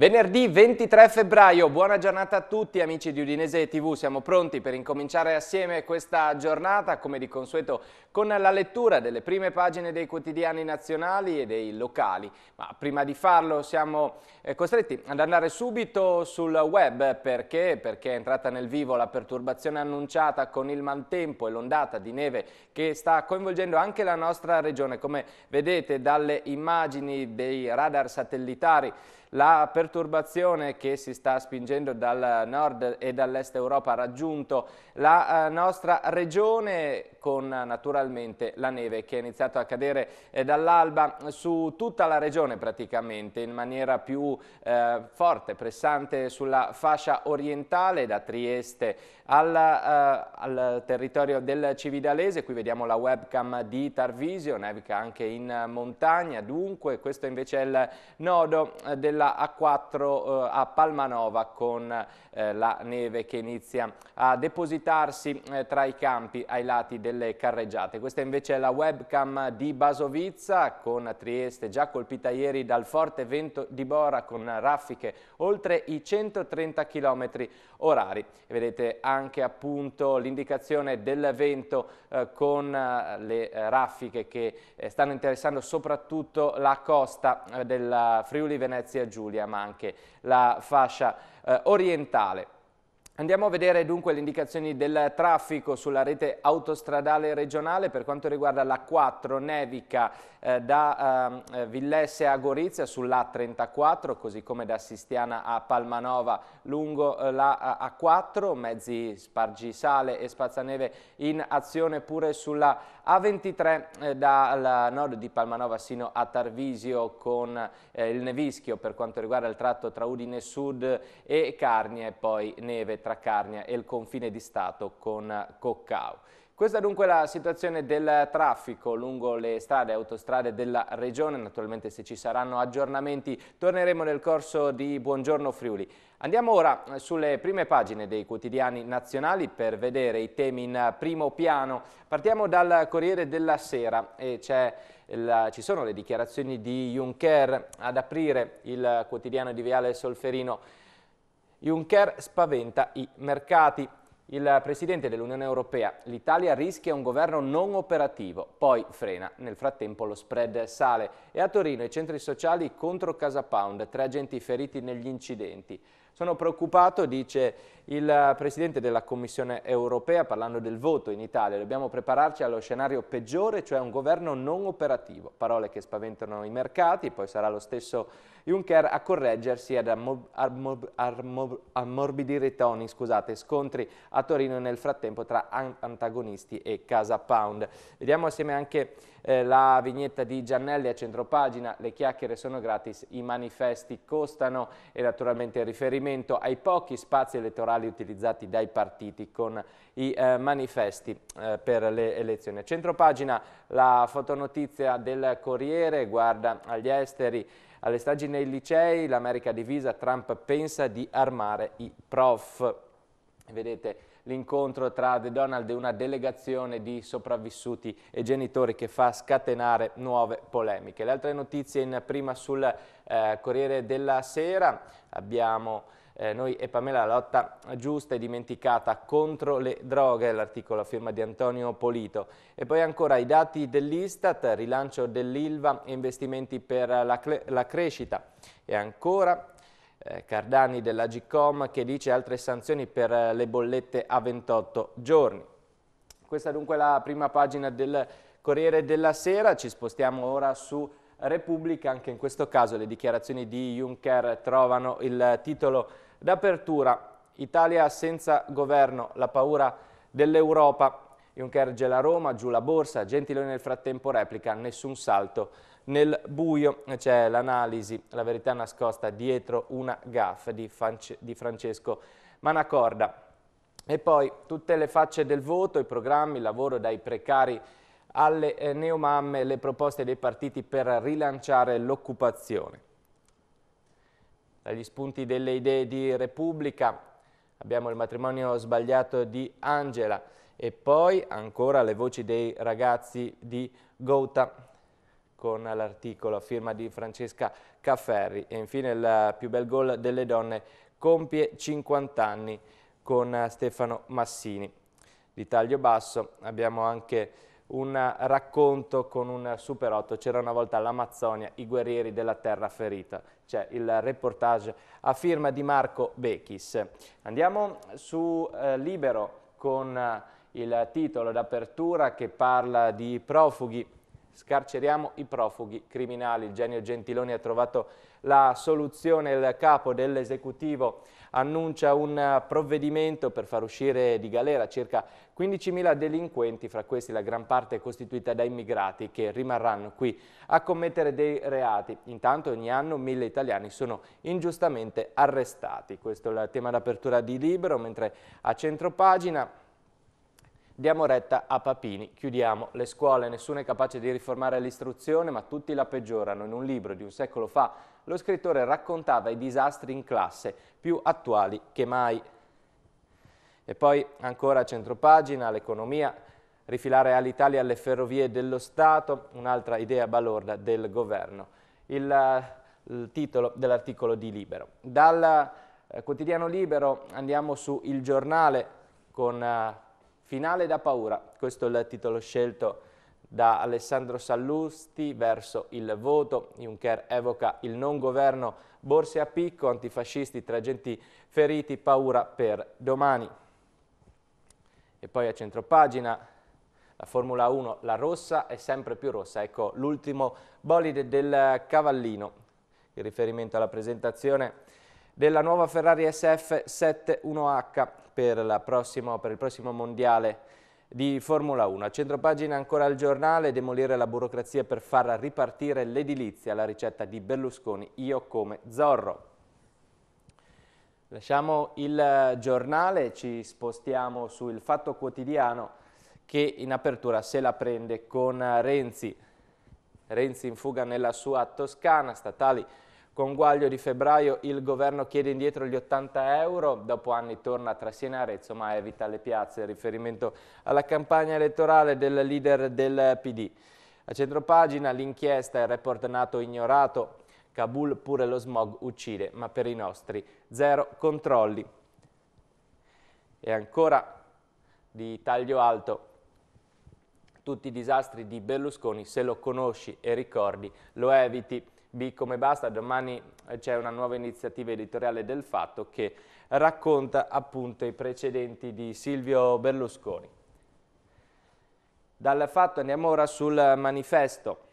Venerdì 23 febbraio, buona giornata a tutti amici di Udinese TV, siamo pronti per incominciare assieme questa giornata come di consueto con la lettura delle prime pagine dei quotidiani nazionali e dei locali, ma prima di farlo siamo eh, costretti ad andare subito sul web perché, perché è entrata nel vivo la perturbazione annunciata con il maltempo e l'ondata di neve che sta coinvolgendo anche la nostra regione, come vedete dalle immagini dei radar satellitari la perturbazione che si sta spingendo dal nord e dall'est Europa ha raggiunto la eh, nostra regione con naturalmente la neve che è iniziata a cadere eh, dall'alba su tutta la regione praticamente in maniera più eh, forte, pressante sulla fascia orientale da Trieste alla, uh, eh, al territorio del Cividalese, qui vediamo la webcam di Tarvisio, nevica anche in montagna, dunque questo invece è il nodo eh, della A4 uh, eh, a Palmanova con uh, la neve che inizia a depositarsi tra i campi ai lati delle carreggiate. Questa invece è la webcam di Basovizza con Trieste già colpita ieri dal forte vento di Bora con raffiche oltre i 130 km orari. vedete anche anche appunto l'indicazione del vento eh, con eh, le raffiche che eh, stanno interessando soprattutto la costa eh, della Friuli Venezia Giulia ma anche la fascia orientale. Andiamo a vedere dunque le indicazioni del traffico sulla rete autostradale regionale per quanto riguarda la 4 nevica eh, da eh, Villesse a Gorizia sulla 34 così come da Sistiana a Palmanova lungo eh, la A4, mezzi spargisale e spazzaneve in azione pure sulla a23 eh, dal nord di Palmanova sino a Tarvisio con eh, il Nevischio per quanto riguarda il tratto tra Udine Sud e Carnia e poi neve tra Carnia e il confine di Stato con Coccao. Questa è dunque la situazione del traffico lungo le strade e autostrade della regione, naturalmente se ci saranno aggiornamenti torneremo nel corso di Buongiorno Friuli. Andiamo ora eh, sulle prime pagine dei quotidiani nazionali per vedere i temi in eh, primo piano. Partiamo dal Corriere della Sera e il, ci sono le dichiarazioni di Juncker ad aprire il quotidiano di Viale Solferino. Juncker spaventa i mercati. Il Presidente dell'Unione Europea, l'Italia rischia un governo non operativo, poi frena. Nel frattempo lo spread sale e a Torino i centri sociali contro Casa Pound, tre agenti feriti negli incidenti. Sono preoccupato, dice il Presidente della Commissione europea, parlando del voto in Italia, dobbiamo prepararci allo scenario peggiore, cioè un governo non operativo. Parole che spaventano i mercati, poi sarà lo stesso Juncker a correggersi e ad ammorbidire i toni. Scusate, scontri a Torino nel frattempo tra antagonisti e Casa Pound. Vediamo assieme anche eh, la vignetta di Giannelli a centropagina. Le chiacchiere sono gratis, i manifesti costano e naturalmente il riferimento ai pochi spazi elettorali strumentali utilizzati dai partiti con i eh, manifesti eh, per le elezioni. A centropagina la fotonotizia del Corriere guarda agli esteri alle stagi nei licei, l'America divisa, Trump pensa di armare i prof. Vedete l'incontro tra The Donald e una delegazione di sopravvissuti e genitori che fa scatenare nuove polemiche. Le altre notizie in prima sul eh, Corriere della Sera abbiamo eh, noi e Pamela la lotta giusta e dimenticata contro le droghe, l'articolo a firma di Antonio Polito. E poi ancora i dati dell'Istat, rilancio dell'Ilva e investimenti per la, la crescita. E ancora eh, Cardani della Gcom che dice altre sanzioni per le bollette a 28 giorni. Questa dunque è la prima pagina del Corriere della Sera, ci spostiamo ora su Repubblica, anche in questo caso le dichiarazioni di Juncker trovano il titolo D'apertura, Italia senza governo, la paura dell'Europa. Juncker gela Roma, giù la borsa, Gentiloni nel frattempo replica, nessun salto nel buio. C'è l'analisi, la verità nascosta dietro una gaffa di, di Francesco Manacorda. E poi tutte le facce del voto, i programmi, il lavoro dai precari alle eh, neomamme, le proposte dei partiti per rilanciare l'occupazione. Dagli spunti delle idee di Repubblica abbiamo il matrimonio sbagliato di Angela e poi ancora le voci dei ragazzi di Gouta con l'articolo a firma di Francesca Cafferri e infine il più bel gol delle donne compie 50 anni con Stefano Massini. Di taglio basso abbiamo anche un racconto con un superotto. c'era una volta l'Amazzonia, i guerrieri della terra ferita, c'è il reportage a firma di Marco Bechis. Andiamo su eh, Libero con eh, il titolo d'apertura che parla di profughi, scarceriamo i profughi criminali, il genio Gentiloni ha trovato la soluzione, il capo dell'esecutivo annuncia un provvedimento per far uscire di galera circa 15.000 delinquenti, fra questi la gran parte costituita da immigrati che rimarranno qui a commettere dei reati. Intanto ogni anno mille italiani sono ingiustamente arrestati. Questo è il tema d'apertura di Libero, mentre a centropagina diamo retta a Papini. Chiudiamo le scuole, nessuno è capace di riformare l'istruzione, ma tutti la peggiorano. In un libro di un secolo fa lo scrittore raccontava i disastri in classe, più attuali che mai. E poi ancora a centropagina, l'economia, rifilare all'Italia le ferrovie dello Stato, un'altra idea balorda del governo. Il, eh, il titolo dell'articolo di Libero. Dal eh, quotidiano Libero andiamo su Il Giornale con eh, Finale da paura, questo è il titolo scelto da Alessandro Sallusti verso il voto. Juncker evoca il non governo borse a picco, antifascisti, tre agenti feriti, paura per domani. E poi a centropagina la Formula 1, la rossa è sempre più rossa, ecco l'ultimo bolide del cavallino, in riferimento alla presentazione della nuova Ferrari SF 71H per, per il prossimo mondiale di Formula 1. A centropagina ancora il giornale, demolire la burocrazia per far ripartire l'edilizia, la ricetta di Berlusconi, io come Zorro. Lasciamo il eh, giornale, ci spostiamo sul Fatto Quotidiano che in apertura se la prende con eh, Renzi. Renzi in fuga nella sua Toscana, statali con Guaglio di febbraio il governo chiede indietro gli 80 euro, dopo anni torna tra Siena e Arezzo ma evita le piazze, riferimento alla campagna elettorale del leader del PD. A centropagina l'inchiesta, e il report nato ignorato, Kabul pure lo smog uccide, ma per i nostri zero controlli. E ancora di taglio alto, tutti i disastri di Berlusconi, se lo conosci e ricordi, lo eviti. B come basta, domani eh, c'è una nuova iniziativa editoriale del Fatto che racconta appunto i precedenti di Silvio Berlusconi. Dal Fatto andiamo ora sul manifesto.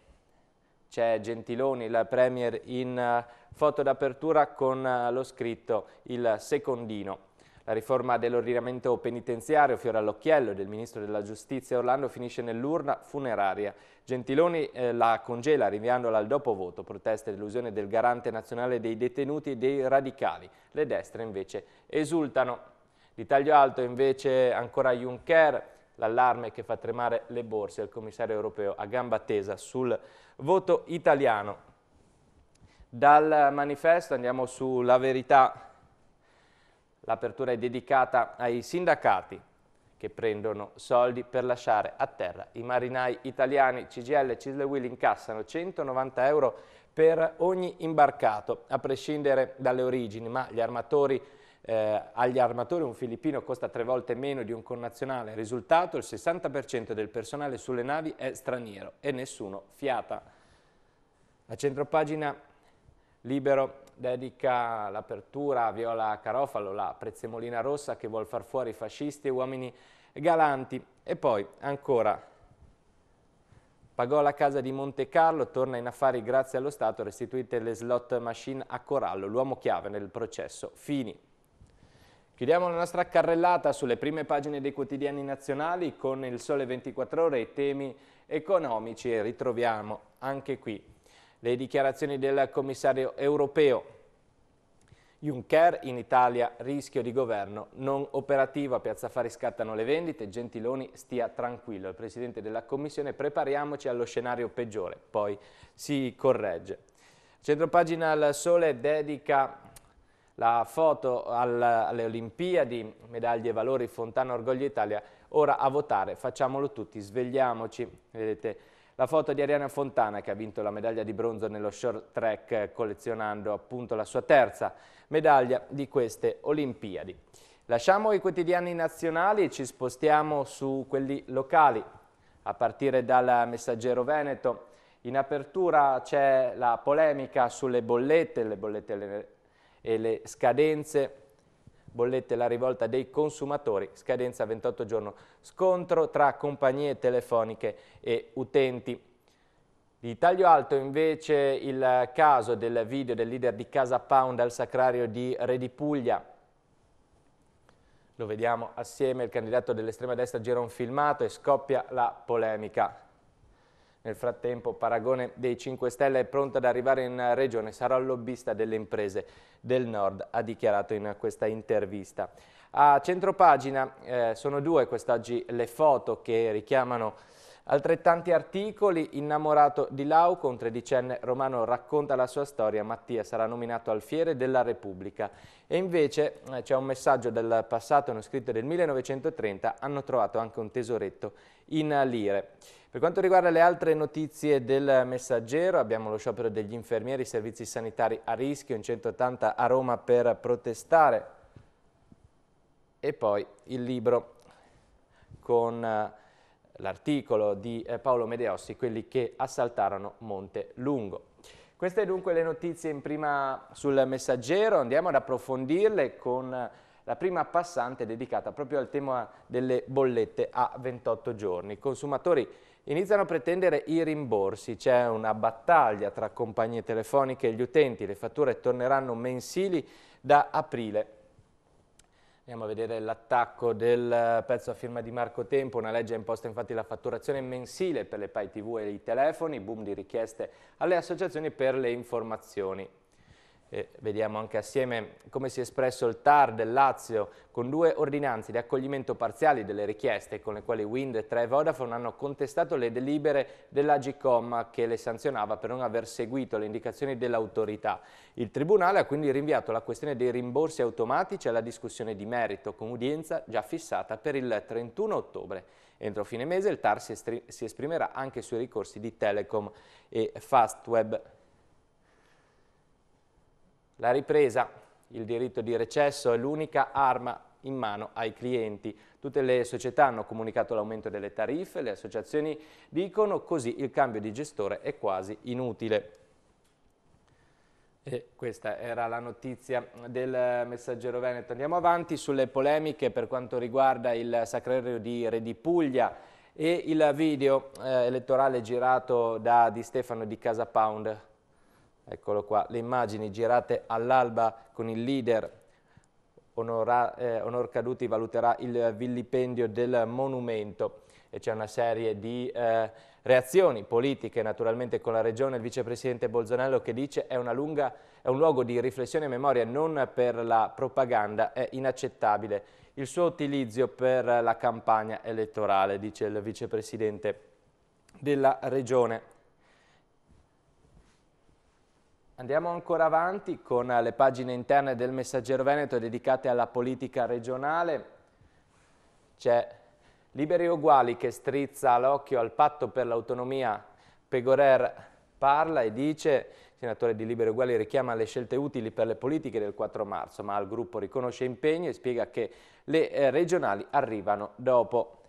C'è Gentiloni, la Premier, in eh, foto d'apertura con eh, lo scritto il secondino. La riforma dell'ordinamento penitenziario fiore all'occhiello del ministro della giustizia Orlando finisce nell'urna funeraria. Gentiloni eh, la congela rinviandola al dopo voto, proteste dell'usione del garante nazionale dei detenuti e dei radicali. Le destre invece esultano. Di taglio alto invece ancora Juncker, l'allarme che fa tremare le borse, il commissario europeo a gamba tesa sul voto italiano. Dal manifesto andiamo sulla verità L'apertura è dedicata ai sindacati che prendono soldi per lasciare a terra i marinai italiani. CGL e Cislewil incassano 190 euro per ogni imbarcato, a prescindere dalle origini, ma gli armatori eh, agli armatori un filippino costa tre volte meno di un connazionale. Risultato, il 60% del personale sulle navi è straniero e nessuno fiata. La centropagina libero dedica l'apertura a Viola Carofalo, la prezzemolina rossa che vuol far fuori fascisti e uomini galanti. E poi ancora, pagò la casa di Monte Carlo, torna in affari grazie allo Stato, restituite le slot machine a Corallo, l'uomo chiave nel processo Fini. Chiudiamo la nostra carrellata sulle prime pagine dei quotidiani nazionali con il sole 24 ore e temi economici e ritroviamo anche qui le dichiarazioni del commissario europeo Juncker in Italia rischio di governo non operativo, a Piazza Fari scattano le vendite, Gentiloni stia tranquillo, il Presidente della Commissione prepariamoci allo scenario peggiore, poi si corregge. Centropagina al Sole dedica la foto al, alle Olimpiadi, medaglie, e valori, Fontana, Orgoglio Italia, ora a votare, facciamolo tutti, svegliamoci, vedete la foto di Ariana Fontana che ha vinto la medaglia di bronzo nello short track collezionando appunto la sua terza medaglia di queste Olimpiadi. Lasciamo i quotidiani nazionali e ci spostiamo su quelli locali, a partire dal Messaggero Veneto. In apertura c'è la polemica sulle bollette, le bollette e le, e le scadenze bollette la rivolta dei consumatori, scadenza 28 giorno, scontro tra compagnie telefoniche e utenti. Di taglio alto invece il caso del video del leader di Casa Pound al sacrario di Re di Puglia. Lo vediamo assieme, il candidato dell'estrema destra gira un filmato e scoppia la polemica. Nel frattempo Paragone dei 5 Stelle è pronto ad arrivare in regione, sarà lobbista delle imprese del Nord, ha dichiarato in questa intervista. A centropagina eh, sono due quest'oggi le foto che richiamano Altrettanti articoli, innamorato di Lauco, un tredicenne romano racconta la sua storia, Mattia sarà nominato alfiere della Repubblica. E invece eh, c'è un messaggio del passato, uno scritto del 1930, hanno trovato anche un tesoretto in lire. Per quanto riguarda le altre notizie del messaggero, abbiamo lo sciopero degli infermieri, servizi sanitari a rischio, in 180 a Roma per protestare. E poi il libro con... Eh, l'articolo di eh, Paolo Medeossi, quelli che assaltarono Monte Lungo. Queste dunque le notizie in prima sul messaggero, andiamo ad approfondirle con la prima passante dedicata proprio al tema delle bollette a 28 giorni. I consumatori iniziano a pretendere i rimborsi, c'è una battaglia tra compagnie telefoniche e gli utenti, le fatture torneranno mensili da aprile Andiamo a vedere l'attacco del eh, pezzo a firma di Marco Tempo, una legge imposta infatti la fatturazione mensile per le Pai tv e i telefoni, boom di richieste alle associazioni per le informazioni. Eh, vediamo anche assieme come si è espresso il TAR del Lazio con due ordinanze di accoglimento parziali delle richieste con le quali Wind, 3 e Vodafone hanno contestato le delibere dell'Agicom che le sanzionava per non aver seguito le indicazioni dell'autorità. Il Tribunale ha quindi rinviato la questione dei rimborsi automatici alla discussione di merito con udienza già fissata per il 31 ottobre. Entro fine mese il TAR si esprimerà anche sui ricorsi di Telecom e Fastweb. La ripresa, il diritto di recesso è l'unica arma in mano ai clienti. Tutte le società hanno comunicato l'aumento delle tariffe, le associazioni dicono così il cambio di gestore è quasi inutile. E questa era la notizia del Messaggero Veneto. Andiamo avanti sulle polemiche per quanto riguarda il sacrario di Re di Puglia e il video eh, elettorale girato da Di Stefano di Casa Pound. Eccolo qua, le immagini girate all'alba con il leader Onora, eh, Onor Caduti valuterà il vilipendio del monumento e c'è una serie di eh, reazioni politiche naturalmente con la Regione, il Vicepresidente Bolzonello che dice è, lunga, è un luogo di riflessione e memoria non per la propaganda, è inaccettabile il suo utilizzo per la campagna elettorale, dice il Vicepresidente della Regione. Andiamo ancora avanti con le pagine interne del Messaggero Veneto dedicate alla politica regionale. C'è Liberi Uguali che strizza l'occhio al patto per l'autonomia. Pegorer parla e dice, il senatore di Liberi Uguali richiama le scelte utili per le politiche del 4 marzo, ma il gruppo riconosce impegni e spiega che le eh, regionali arrivano dopo.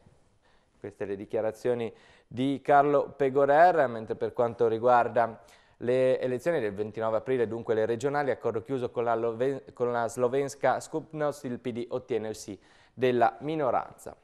Queste le dichiarazioni di Carlo Pegorer, mentre per quanto riguarda le elezioni del 29 aprile, dunque le regionali, accordo chiuso con la, Loven con la slovenska Skupnost, il PD ottiene il sì della minoranza.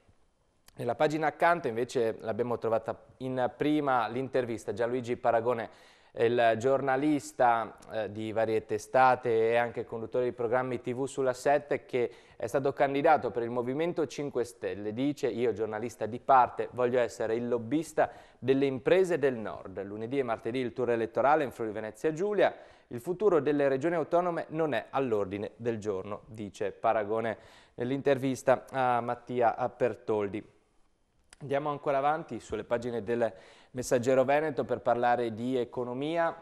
Nella pagina accanto invece l'abbiamo trovata in prima l'intervista Gianluigi Paragone il giornalista eh, di varie testate e anche conduttore di programmi tv sulla 7 che è stato candidato per il Movimento 5 Stelle. Dice, io giornalista di parte, voglio essere il lobbista delle imprese del Nord. Lunedì e martedì il tour elettorale in Friuli Venezia Giulia. Il futuro delle regioni autonome non è all'ordine del giorno, dice Paragone nell'intervista a Mattia Pertoldi. Andiamo ancora avanti sulle pagine del Messaggero Veneto per parlare di economia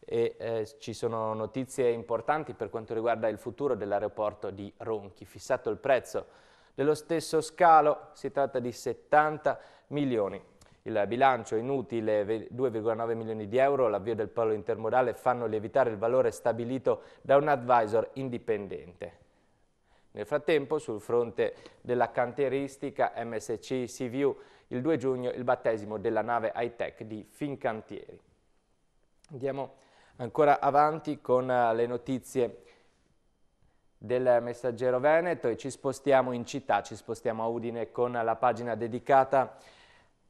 e eh, ci sono notizie importanti per quanto riguarda il futuro dell'aeroporto di Ronchi. Fissato il prezzo dello stesso scalo, si tratta di 70 milioni. Il bilancio inutile 2,9 milioni di euro, l'avvio del polo intermodale fanno lievitare il valore stabilito da un advisor indipendente. Nel frattempo, sul fronte della canteristica, MSC Seaview il 2 giugno il battesimo della nave high-tech di Fincantieri. Andiamo ancora avanti con eh, le notizie del Messaggero Veneto e ci spostiamo in città, ci spostiamo a Udine con la pagina dedicata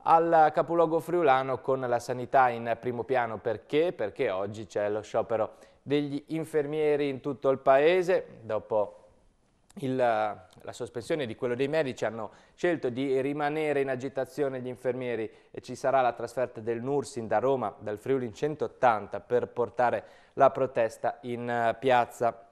al capoluogo friulano con la sanità in primo piano. Perché? Perché oggi c'è lo sciopero degli infermieri in tutto il paese. Dopo il, eh, la sospensione di quello dei medici hanno scelto di rimanere in agitazione gli infermieri e ci sarà la trasferta del Nursin da Roma, dal Friuli in 180 per portare la protesta in eh, piazza.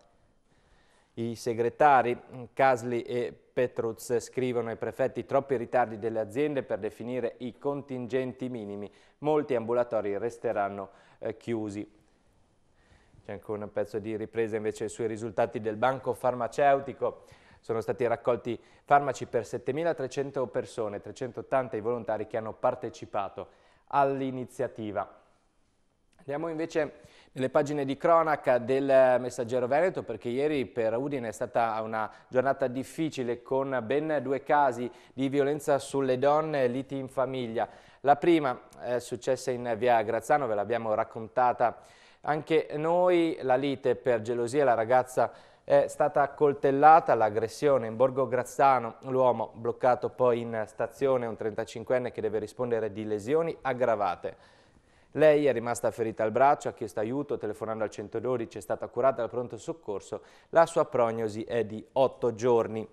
I segretari mm, Casli e Petruz scrivono ai prefetti troppi ritardi delle aziende per definire i contingenti minimi. Molti ambulatori resteranno eh, chiusi. C'è anche un pezzo di ripresa invece sui risultati del banco farmaceutico. Sono stati raccolti farmaci per 7.300 persone, 380 i volontari che hanno partecipato all'iniziativa. Andiamo invece nelle pagine di cronaca del Messaggero Veneto perché ieri per Udine è stata una giornata difficile con ben due casi di violenza sulle donne liti in famiglia. La prima è successa in via Grazzano, ve l'abbiamo raccontata anche noi la lite per gelosia, la ragazza è stata coltellata all'aggressione in Borgo Grazzano, l'uomo bloccato poi in stazione, un 35enne che deve rispondere di lesioni aggravate. Lei è rimasta ferita al braccio, ha chiesto aiuto telefonando al 112, è stata curata dal pronto soccorso, la sua prognosi è di 8 giorni.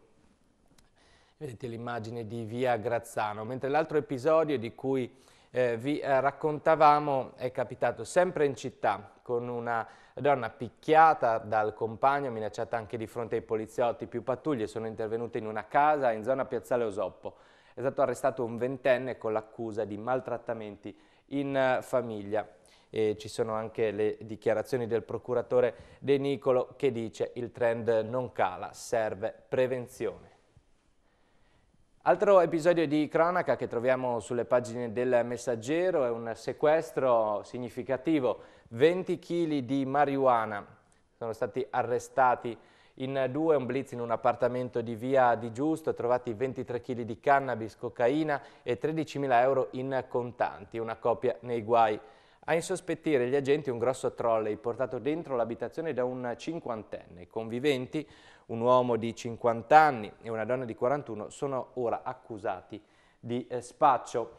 Vedete l'immagine di via Grazzano, mentre l'altro episodio di cui eh, vi eh, raccontavamo è capitato sempre in città con una donna picchiata dal compagno, minacciata anche di fronte ai poliziotti, più pattuglie sono intervenute in una casa in zona Piazzale Osoppo. È stato arrestato un ventenne con l'accusa di maltrattamenti in eh, famiglia. E ci sono anche le dichiarazioni del procuratore De Nicolo che dice il trend non cala, serve prevenzione. Altro episodio di cronaca che troviamo sulle pagine del Messaggero è un sequestro significativo, 20 kg di marijuana sono stati arrestati in due, un blitz in un appartamento di via Di Giusto, trovati 23 kg di cannabis, cocaina e 13.000 euro in contanti, una coppia nei guai. A insospettire gli agenti un grosso trolley portato dentro l'abitazione da un cinquantenne. I conviventi un uomo di 50 anni e una donna di 41 sono ora accusati di eh, spaccio.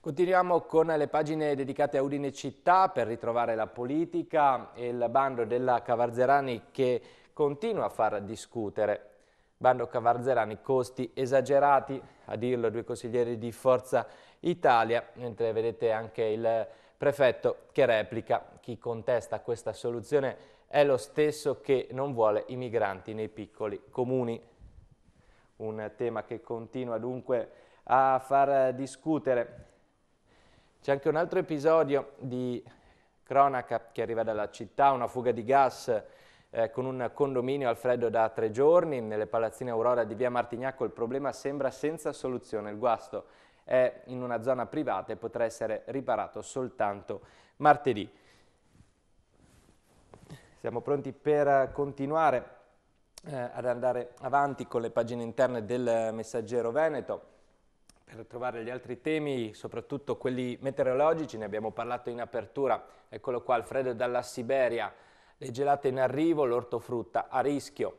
Continuiamo con le pagine dedicate a Udine Città per ritrovare la politica e il bando della Cavarzerani che continua a far discutere. Bando Cavarzerani, costi esagerati, a dirlo due consiglieri di Forza Italia, mentre vedete anche il prefetto che replica chi contesta questa soluzione è lo stesso che non vuole i migranti nei piccoli comuni. Un tema che continua dunque a far discutere. C'è anche un altro episodio di cronaca che arriva dalla città, una fuga di gas eh, con un condominio al freddo da tre giorni nelle palazzine Aurora di via Martignacco. Il problema sembra senza soluzione. Il guasto è in una zona privata e potrà essere riparato soltanto martedì. Siamo pronti per continuare eh, ad andare avanti con le pagine interne del Messaggero Veneto per trovare gli altri temi, soprattutto quelli meteorologici, ne abbiamo parlato in apertura, eccolo qua, il freddo dalla Siberia, le gelate in arrivo, l'ortofrutta a rischio.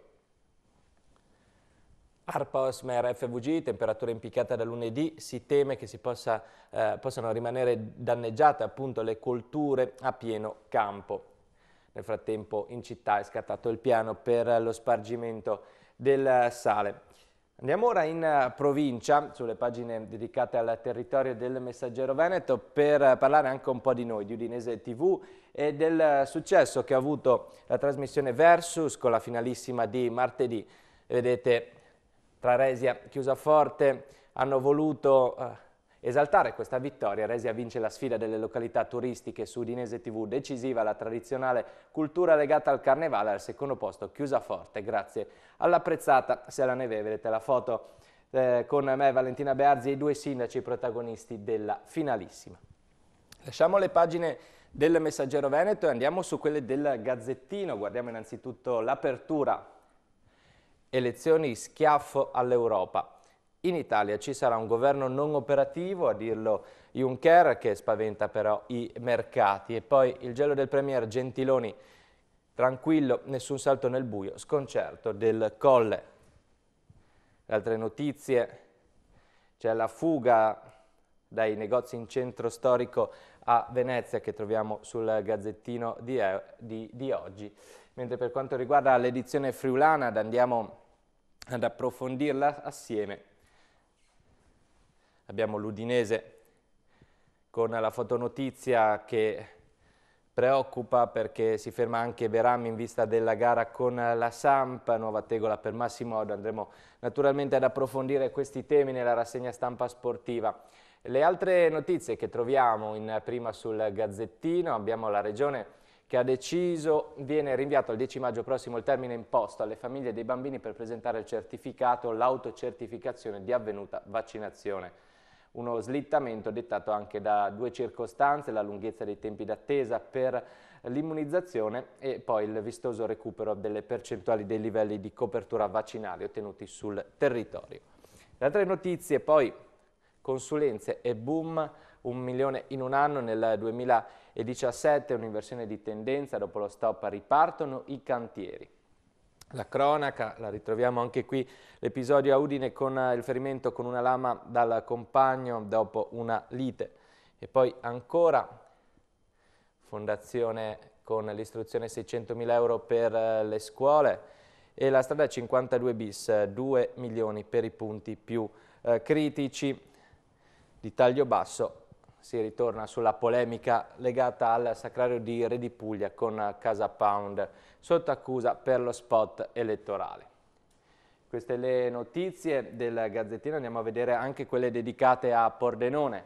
ARPA, OSMER, FVG, temperatura impiccata da lunedì, si teme che si possa, eh, possano rimanere danneggiate appunto le colture a pieno campo. Nel frattempo in città è scattato il piano per lo spargimento del sale. Andiamo ora in eh, provincia, sulle pagine dedicate al territorio del Messaggero Veneto, per parlare anche un po' di noi, di Udinese TV e del successo che ha avuto la trasmissione Versus con la finalissima di martedì. Vedete, Traresia, Chiusaforte hanno voluto... Eh, Esaltare questa vittoria, Resia vince la sfida delle località turistiche su Udinese TV, decisiva la tradizionale cultura legata al carnevale al secondo posto, chiusa forte grazie all'apprezzata se Sela Neve, vedete la foto eh, con me Valentina Bearzi e i due sindaci protagonisti della finalissima. Lasciamo le pagine del Messaggero Veneto e andiamo su quelle del Gazzettino, guardiamo innanzitutto l'apertura, elezioni schiaffo all'Europa. In Italia ci sarà un governo non operativo, a dirlo Juncker, che spaventa però i mercati. E poi il gelo del Premier Gentiloni, tranquillo, nessun salto nel buio, sconcerto del Colle. Le altre notizie, c'è la fuga dai negozi in centro storico a Venezia che troviamo sul gazzettino di, eh, di, di oggi. Mentre per quanto riguarda l'edizione friulana, andiamo ad approfondirla assieme Abbiamo l'Udinese con la fotonotizia che preoccupa perché si ferma anche Verami in vista della gara con la Samp, nuova tegola per Massimo Odo. Andremo naturalmente ad approfondire questi temi nella rassegna stampa sportiva. Le altre notizie che troviamo in prima sul Gazzettino, abbiamo la Regione che ha deciso, viene rinviato al 10 maggio prossimo il termine imposto alle famiglie dei bambini per presentare il certificato, l'autocertificazione di avvenuta vaccinazione uno slittamento dettato anche da due circostanze, la lunghezza dei tempi d'attesa per l'immunizzazione e poi il vistoso recupero delle percentuali dei livelli di copertura vaccinale ottenuti sul territorio. Le altre notizie poi consulenze e boom, un milione in un anno nel 2017, un'inversione di tendenza, dopo lo stop ripartono i cantieri. La cronaca, la ritroviamo anche qui, l'episodio a Udine con eh, il ferimento con una lama dal compagno dopo una lite. E poi ancora, fondazione con l'istruzione 600.000 euro per eh, le scuole e la strada 52 bis, 2 eh, milioni per i punti più eh, critici di taglio basso si ritorna sulla polemica legata al sacrario di Re di Puglia con Casa Pound sotto accusa per lo spot elettorale. Queste le notizie del Gazzettino, andiamo a vedere anche quelle dedicate a Pordenone.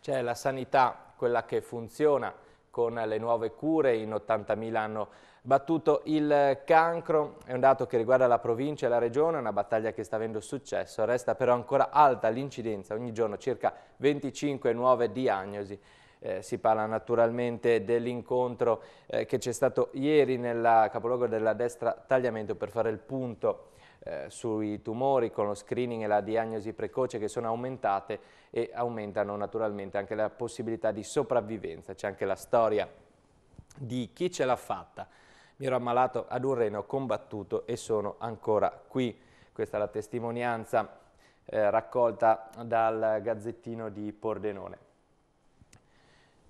C'è la sanità, quella che funziona, con le nuove cure, in 80.000 hanno battuto il cancro, è un dato che riguarda la provincia e la regione, una battaglia che sta avendo successo, resta però ancora alta l'incidenza, ogni giorno circa 25 nuove diagnosi. Eh, si parla naturalmente dell'incontro eh, che c'è stato ieri nel capoluogo della destra Tagliamento per fare il punto eh, sui tumori con lo screening e la diagnosi precoce che sono aumentate e aumentano naturalmente anche la possibilità di sopravvivenza. C'è anche la storia di chi ce l'ha fatta. Mi ero ammalato ad un reno, ho combattuto e sono ancora qui. Questa è la testimonianza eh, raccolta dal Gazzettino di Pordenone.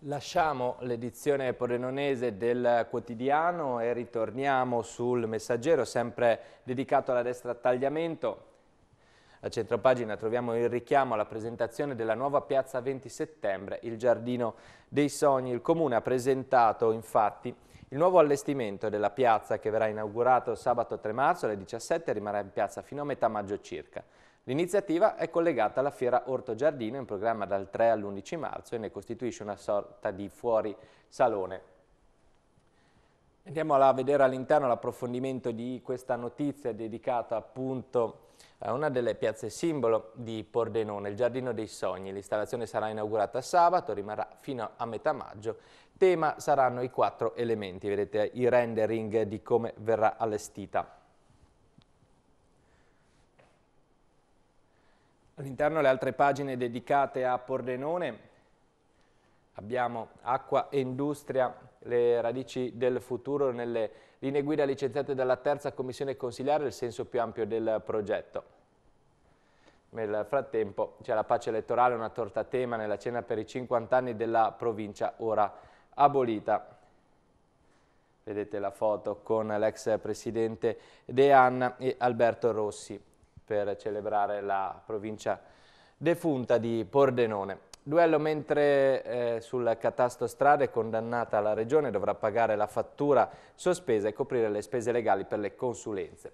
Lasciamo l'edizione pordenonese del quotidiano e ritorniamo sul messaggero sempre dedicato alla destra a tagliamento. A centropagina troviamo il richiamo alla presentazione della nuova piazza 20 settembre, il Giardino dei Sogni. Il Comune ha presentato infatti il nuovo allestimento della piazza che verrà inaugurato sabato 3 marzo alle 17 e rimarrà in piazza fino a metà maggio circa. L'iniziativa è collegata alla fiera Orto Giardino in programma dal 3 all'11 marzo e ne costituisce una sorta di fuori salone. Andiamo a vedere all'interno l'approfondimento di questa notizia dedicata appunto a una delle piazze simbolo di Pordenone, il Giardino dei Sogni. L'installazione sarà inaugurata sabato, rimarrà fino a metà maggio. Tema saranno i quattro elementi, vedete i rendering di come verrà allestita. All'interno le altre pagine dedicate a Pordenone abbiamo acqua e industria, le radici del futuro nelle linee guida licenziate dalla terza commissione consigliare, il senso più ampio del progetto. Nel frattempo c'è la pace elettorale, una torta a tema nella cena per i 50 anni della provincia ora abolita. Vedete la foto con l'ex presidente De Anna e Alberto Rossi per celebrare la provincia defunta di Pordenone. Duello mentre eh, sul catasto strade condannata la regione dovrà pagare la fattura sospesa e coprire le spese legali per le consulenze.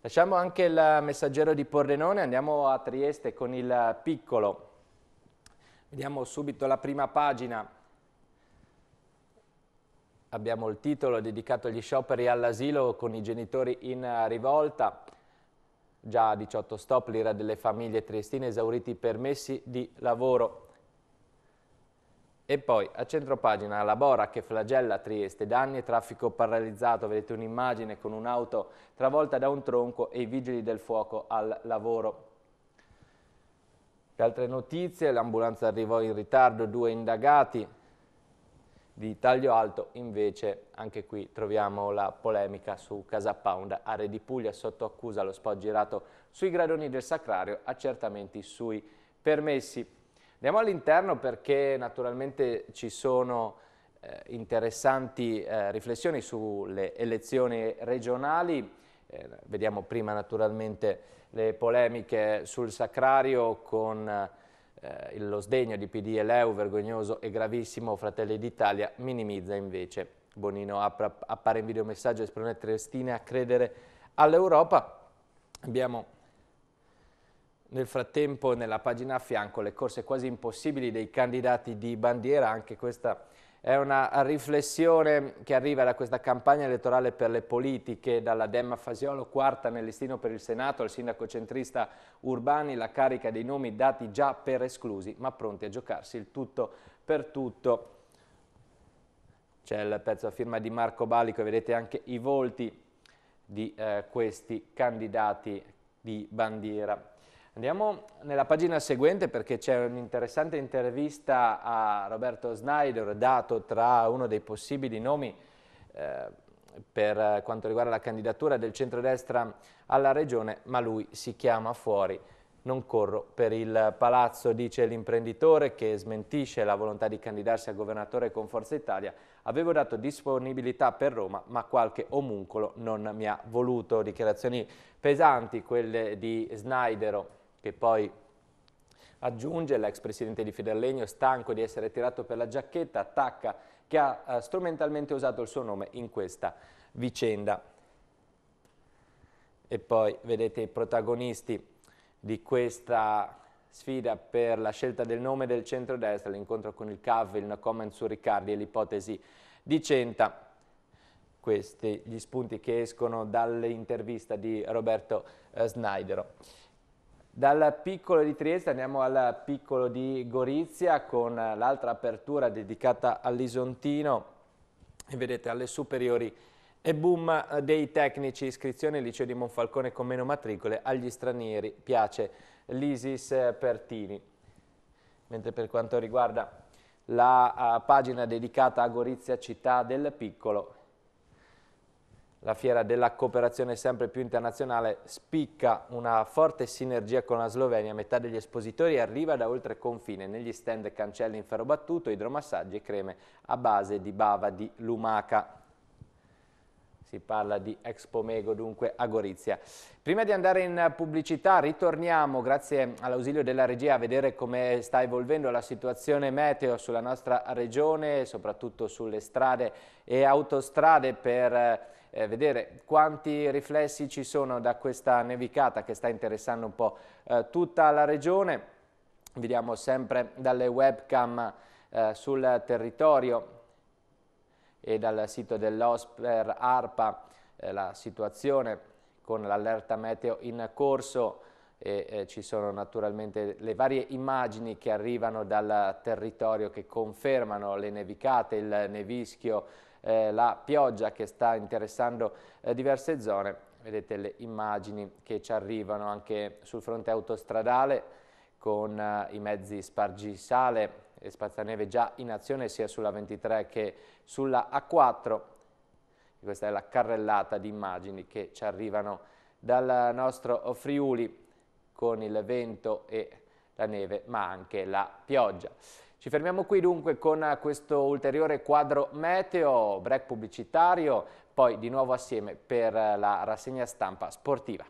Lasciamo anche il messaggero di Pordenone, andiamo a Trieste con il piccolo. Vediamo subito la prima pagina. Abbiamo il titolo dedicato agli scioperi all'asilo con i genitori in rivolta. Già a 18 stop l'ira delle famiglie triestine esauriti i permessi di lavoro. E poi a centro pagina la Bora che flagella Trieste, danni e traffico paralizzato, vedete un'immagine con un'auto travolta da un tronco e i vigili del fuoco al lavoro. Le altre notizie, l'ambulanza arrivò in ritardo, due indagati, di taglio alto, invece anche qui troviamo la polemica su Casa Pound, Are di Puglia sotto accusa lo spot girato sui gradoni del Sacrario, accertamenti sui permessi. Andiamo all'interno perché naturalmente ci sono eh, interessanti eh, riflessioni sulle elezioni regionali, eh, vediamo prima naturalmente le polemiche sul Sacrario con eh, eh, lo sdegno di PD e Leu, vergognoso e gravissimo, Fratelli d'Italia minimizza invece. Bonino apra, appare in videomessaggio esprimendo Triestina a credere all'Europa. Abbiamo nel frattempo nella pagina a fianco le corse quasi impossibili dei candidati di bandiera, anche questa è una riflessione che arriva da questa campagna elettorale per le politiche, dalla Demma Fasiolo quarta nel listino per il Senato al sindaco centrista Urbani, la carica dei nomi dati già per esclusi, ma pronti a giocarsi il tutto per tutto. C'è il pezzo a firma di Marco Balico e vedete anche i volti di eh, questi candidati di bandiera. Andiamo nella pagina seguente perché c'è un'interessante intervista a Roberto Snyder dato tra uno dei possibili nomi eh, per quanto riguarda la candidatura del centrodestra alla regione, ma lui si chiama fuori. Non corro per il palazzo, dice l'imprenditore che smentisce la volontà di candidarsi a governatore con Forza Italia. Avevo dato disponibilità per Roma, ma qualche omuncolo non mi ha voluto. Dichiarazioni pesanti quelle di Snaidero che poi aggiunge l'ex presidente di Federlegno, stanco di essere tirato per la giacchetta, attacca che ha eh, strumentalmente usato il suo nome in questa vicenda. E poi vedete i protagonisti di questa sfida per la scelta del nome del centrodestra, l'incontro con il CAV, il no comment su Riccardi e l'ipotesi di Centa. Questi gli spunti che escono dall'intervista di Roberto eh, Snaidero. Dal piccolo di Trieste andiamo al piccolo di Gorizia con l'altra apertura dedicata all'Isontino e vedete alle superiori e boom dei tecnici, iscrizione al liceo di Monfalcone con meno matricole, agli stranieri piace l'Isis Pertini. Mentre per quanto riguarda la uh, pagina dedicata a Gorizia città del piccolo la fiera della cooperazione sempre più internazionale spicca una forte sinergia con la Slovenia, metà degli espositori arriva da oltre confine negli stand cancelli in ferro battuto, idromassaggi e creme a base di bava di lumaca. Si parla di Expo Mego dunque a Gorizia. Prima di andare in pubblicità ritorniamo grazie all'ausilio della regia a vedere come sta evolvendo la situazione meteo sulla nostra regione, soprattutto sulle strade e autostrade per eh, eh, vedere quanti riflessi ci sono da questa nevicata che sta interessando un po' eh, tutta la regione. Vediamo sempre dalle webcam eh, sul territorio e dal sito dell'OSPER ARPA eh, la situazione con l'allerta meteo in corso e eh, ci sono naturalmente le varie immagini che arrivano dal territorio che confermano le nevicate, il nevischio eh, la pioggia che sta interessando eh, diverse zone. Vedete le immagini che ci arrivano anche sul fronte autostradale con eh, i mezzi spargisale e spazzaneve già in azione sia sulla 23 che sulla A4. Questa è la carrellata di immagini che ci arrivano dal nostro Friuli con il vento e la neve ma anche la pioggia. Ci fermiamo qui dunque con questo ulteriore quadro meteo, break pubblicitario, poi di nuovo assieme per la rassegna stampa sportiva.